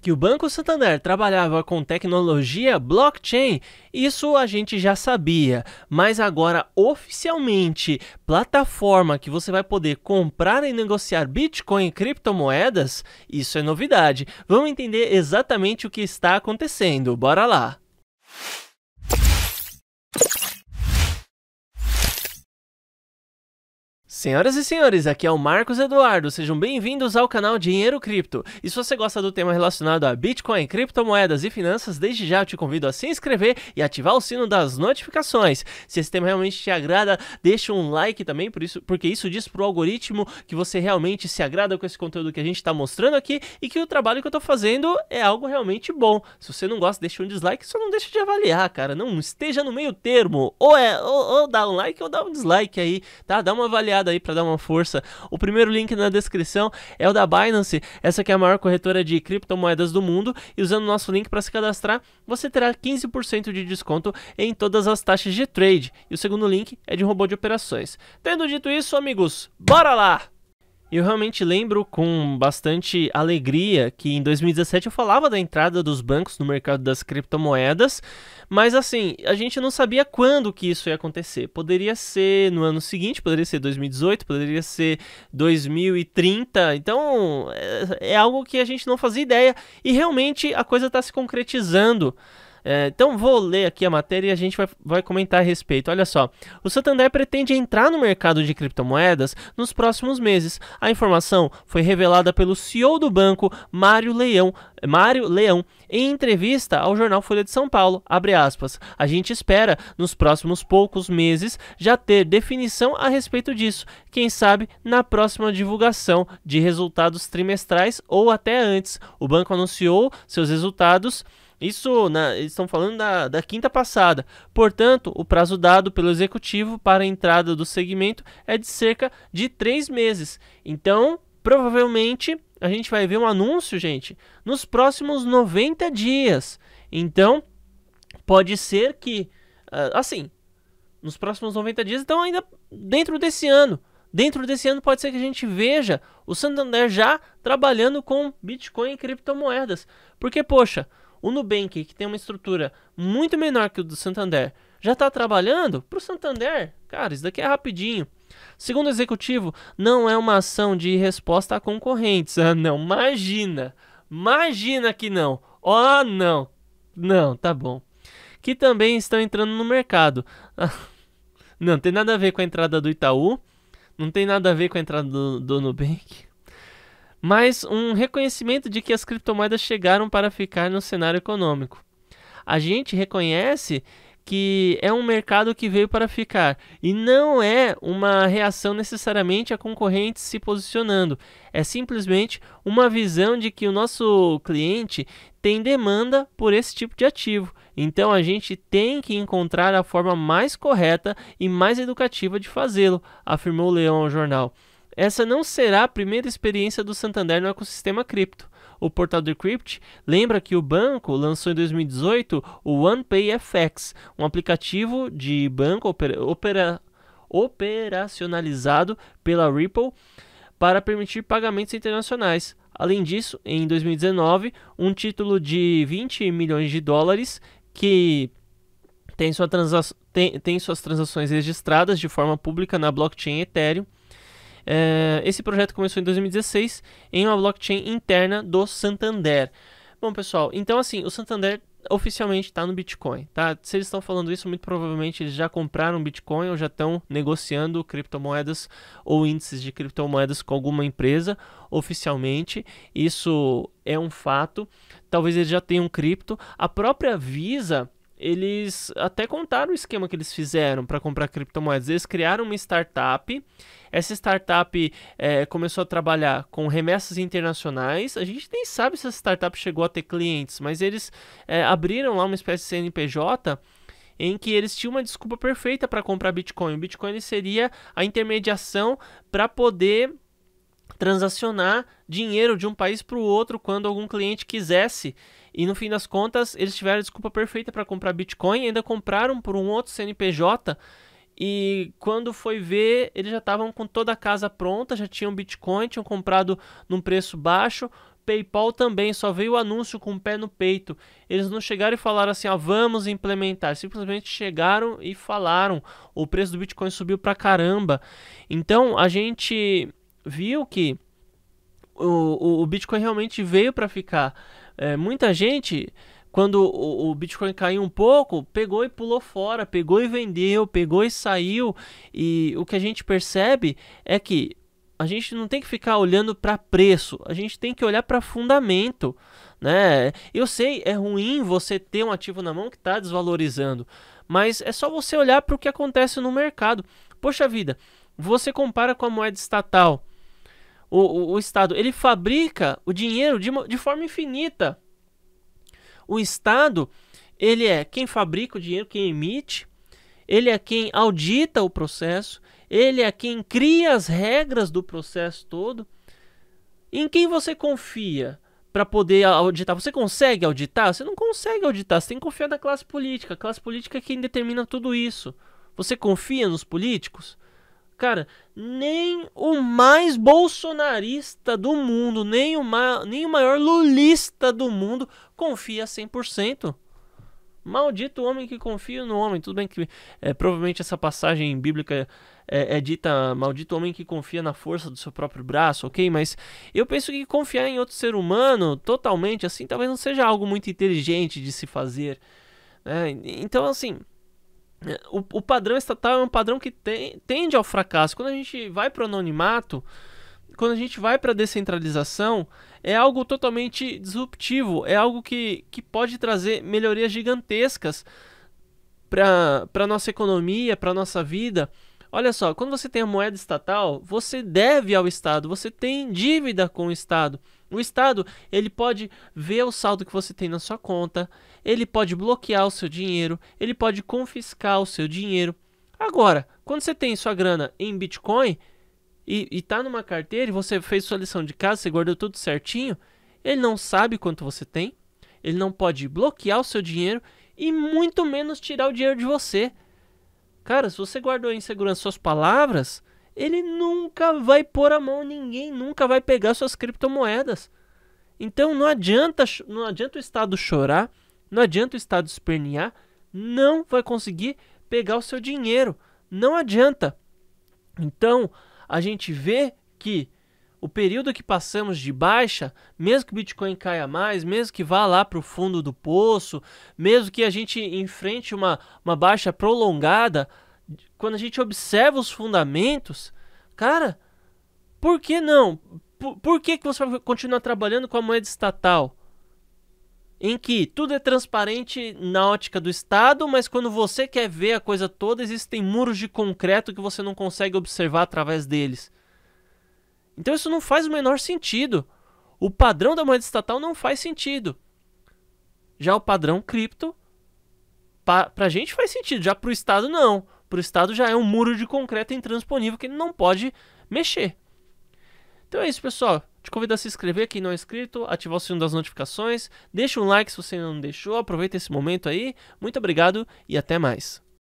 que o Banco Santander trabalhava com tecnologia blockchain, isso a gente já sabia, mas agora oficialmente, plataforma que você vai poder comprar e negociar Bitcoin e criptomoedas, isso é novidade. Vamos entender exatamente o que está acontecendo. Bora lá. Senhoras e senhores, aqui é o Marcos Eduardo, sejam bem-vindos ao canal Dinheiro Cripto. E se você gosta do tema relacionado a Bitcoin, criptomoedas e finanças, desde já eu te convido a se inscrever e ativar o sino das notificações. Se esse tema realmente te agrada, deixa um like também, por isso, porque isso diz pro algoritmo que você realmente se agrada com esse conteúdo que a gente está mostrando aqui e que o trabalho que eu estou fazendo é algo realmente bom. Se você não gosta, deixa um dislike, só não deixa de avaliar, cara. Não esteja no meio termo, ou é ou, ou dá um like ou dá um dislike aí, tá? Dá uma avaliada aí para dar uma força. O primeiro link na descrição é o da Binance, essa que é a maior corretora de criptomoedas do mundo, e usando o nosso link para se cadastrar, você terá 15% de desconto em todas as taxas de trade. E o segundo link é de robô de operações. Tendo dito isso, amigos, bora lá! eu realmente lembro com bastante alegria que em 2017 eu falava da entrada dos bancos no mercado das criptomoedas, mas assim, a gente não sabia quando que isso ia acontecer. Poderia ser no ano seguinte, poderia ser 2018, poderia ser 2030. Então, é, é algo que a gente não fazia ideia e realmente a coisa está se concretizando. É, então vou ler aqui a matéria e a gente vai, vai comentar a respeito. Olha só, o Santander pretende entrar no mercado de criptomoedas nos próximos meses. A informação foi revelada pelo CEO do banco, Mário Leão, Mário Leão, em entrevista ao jornal Folha de São Paulo, abre aspas, a gente espera, nos próximos poucos meses, já ter definição a respeito disso, quem sabe na próxima divulgação de resultados trimestrais ou até antes. O banco anunciou seus resultados isso, na, eles estão falando da, da quinta passada. Portanto, o prazo dado pelo executivo para a entrada do segmento é de cerca de três meses. Então, provavelmente, a gente vai ver um anúncio, gente, nos próximos 90 dias. Então, pode ser que, ah, assim, nos próximos 90 dias, então ainda dentro desse ano. Dentro desse ano pode ser que a gente veja o Santander já trabalhando com Bitcoin e criptomoedas. Porque, poxa, o Nubank, que tem uma estrutura muito menor que o do Santander, já está trabalhando, para o Santander, cara, isso daqui é rapidinho. Segundo o executivo, não é uma ação de resposta a concorrentes. Ah, não, imagina, imagina que não. Oh, não, não, tá bom. Que também estão entrando no mercado. Ah, não, tem nada a ver com a entrada do Itaú, não tem nada a ver com a entrada do, do Nubank mas um reconhecimento de que as criptomoedas chegaram para ficar no cenário econômico. A gente reconhece que é um mercado que veio para ficar e não é uma reação necessariamente a concorrentes se posicionando, é simplesmente uma visão de que o nosso cliente tem demanda por esse tipo de ativo. Então a gente tem que encontrar a forma mais correta e mais educativa de fazê-lo, afirmou Leão ao jornal. Essa não será a primeira experiência do Santander no ecossistema cripto. O portal Decrypt lembra que o banco lançou em 2018 o OnePay FX, um aplicativo de banco opera, opera, operacionalizado pela Ripple para permitir pagamentos internacionais. Além disso, em 2019, um título de 20 milhões de dólares que tem, sua transa tem, tem suas transações registradas de forma pública na blockchain Ethereum é, esse projeto começou em 2016 em uma blockchain interna do Santander. Bom, pessoal, então assim, o Santander oficialmente está no Bitcoin, tá? Se eles estão falando isso, muito provavelmente eles já compraram Bitcoin ou já estão negociando criptomoedas ou índices de criptomoedas com alguma empresa oficialmente. Isso é um fato. Talvez eles já tenham cripto. A própria Visa eles até contaram o esquema que eles fizeram para comprar criptomoedas. Eles criaram uma startup. Essa startup é, começou a trabalhar com remessas internacionais. A gente nem sabe se essa startup chegou a ter clientes, mas eles é, abriram lá uma espécie de CNPJ em que eles tinham uma desculpa perfeita para comprar Bitcoin. O Bitcoin seria a intermediação para poder transacionar dinheiro de um país para o outro quando algum cliente quisesse. E no fim das contas, eles tiveram a desculpa perfeita para comprar Bitcoin, ainda compraram por um outro CNPJ. E quando foi ver, eles já estavam com toda a casa pronta, já tinham Bitcoin, tinham comprado num preço baixo. PayPal também, só veio o anúncio com o pé no peito. Eles não chegaram e falaram assim, ó, ah, vamos implementar. Simplesmente chegaram e falaram. O preço do Bitcoin subiu pra caramba. Então a gente viu que o, o, o Bitcoin realmente veio para ficar. É, muita gente, quando o, o, Bitcoin caiu um pouco, pegou e pulou fora, pegou e vendeu, pegou e saiu. E o que a gente percebe é que a gente não tem que ficar olhando para preço, a gente tem que olhar para fundamento. Né? Eu sei, é ruim você ter um ativo na mão que está desvalorizando, mas é só você olhar para o que acontece no mercado. Poxa vida, você compara com a moeda estatal o, o, o Estado ele fabrica o dinheiro de, de forma infinita. O Estado ele é quem fabrica o dinheiro, quem emite, ele é quem audita o processo, ele é quem cria as regras do processo todo. Em quem você confia para poder auditar? Você consegue auditar? Você não consegue auditar, você tem que confiar na classe política. A classe política é quem determina tudo isso. Você confia nos políticos? Cara, nem o mais bolsonarista do mundo, nem o, ma nem o maior lulista do mundo confia 100%. Maldito homem que confia no homem. Tudo bem que é, provavelmente essa passagem bíblica é, é, dita maldito homem que confia na força do seu próprio braço, ok? Mas eu penso que confiar em outro ser humano totalmente assim talvez não seja algo muito inteligente de se fazer. Né? Então, assim, o, o padrão estatal tá é um padrão que tem, tende ao fracasso. Quando a gente vai para o anonimato, quando a gente vai para a descentralização, é algo totalmente disruptivo, é algo que, que pode trazer melhorias gigantescas para a nossa economia, para a nossa vida. Olha só, quando você tem a moeda estatal, você deve ao Estado, você tem dívida com o Estado. O Estado ele pode ver o saldo que você tem na sua conta, ele pode bloquear o seu dinheiro, ele pode confiscar o seu dinheiro. Agora, quando você tem sua grana em Bitcoin e, está numa carteira e você fez sua lição de casa, você guardou tudo certinho, ele não sabe quanto você tem, ele não pode bloquear o seu dinheiro e muito menos tirar o dinheiro de você. Cara, se você guardou em segurança suas palavras, ele nunca vai pôr a mão ninguém, nunca vai pegar suas criptomoedas. Então não adianta, não adianta o Estado chorar, não adianta o Estado espernear, não vai conseguir pegar o seu dinheiro. Não adianta. Então a gente vê que o período que passamos de baixa, mesmo que o Bitcoin caia mais, mesmo que vá lá para o fundo do poço, mesmo que a gente enfrente uma, uma baixa prolongada, quando a gente observa os fundamentos, cara, por que não? Por, por que, que você vai continuar trabalhando com a moeda estatal? Em que tudo é transparente na ótica do Estado, mas quando você quer ver a coisa toda, existem muros de concreto que você não consegue observar através deles. Então isso não faz o menor sentido. O padrão da moeda estatal não faz sentido. Já o padrão cripto, para a gente faz sentido, já para o Estado não para o Estado já é um muro de concreto intransponível que ele não pode mexer. Então é isso, pessoal. Te convido a se inscrever, quem não é inscrito, ativar o sino das notificações, deixa um like se você não deixou, aproveita esse momento aí. Muito obrigado e até mais.